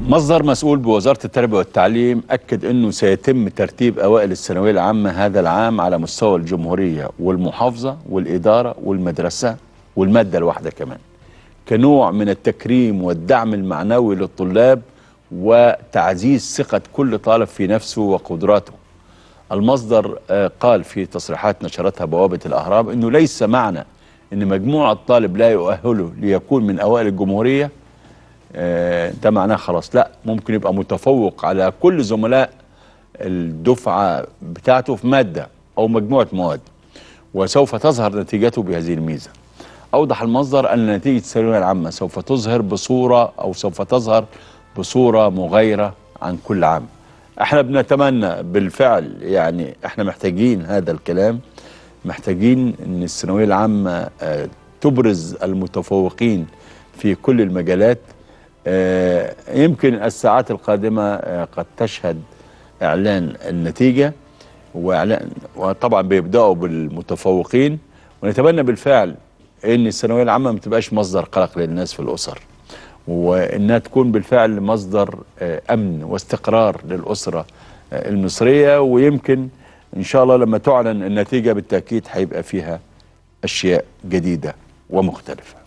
مصدر مسؤول بوزارة التربية والتعليم أكد أنه سيتم ترتيب أوائل الثانوية العامة هذا العام على مستوى الجمهورية والمحافظة والإدارة والمدرسة والمادة الواحدة كمان كنوع من التكريم والدعم المعنوي للطلاب وتعزيز ثقة كل طالب في نفسه وقدراته المصدر آه، قال في تصريحات نشرتها بوابة الأهرام أنه ليس معنى أن مجموع الطالب لا يؤهله ليكون من أوائل الجمهورية آه، ده معناه خلاص لا ممكن يبقى متفوق على كل زملاء الدفعة بتاعته في مادة أو مجموعة مواد وسوف تظهر نتيجته بهذه الميزة أوضح المصدر أن نتيجة الثانوية العامة سوف تظهر بصورة أو سوف تظهر بصورة مغايرة عن كل عام احنا بنتمنى بالفعل يعني احنا محتاجين هذا الكلام محتاجين ان الثانويه العامه آه، تبرز المتفوقين في كل المجالات آه، يمكن الساعات القادمة آه، قد تشهد إعلان النتيجة وإعلان وطبعا بيبدأوا بالمتفوقين ونتمنى بالفعل أن الثانوية العامة ما تبقاش مصدر قلق للناس في الأسر وأنها تكون بالفعل مصدر آه، أمن واستقرار للأسرة المصرية ويمكن إن شاء الله لما تعلن النتيجة بالتأكيد هيبقى فيها أشياء جديدة ومختلفة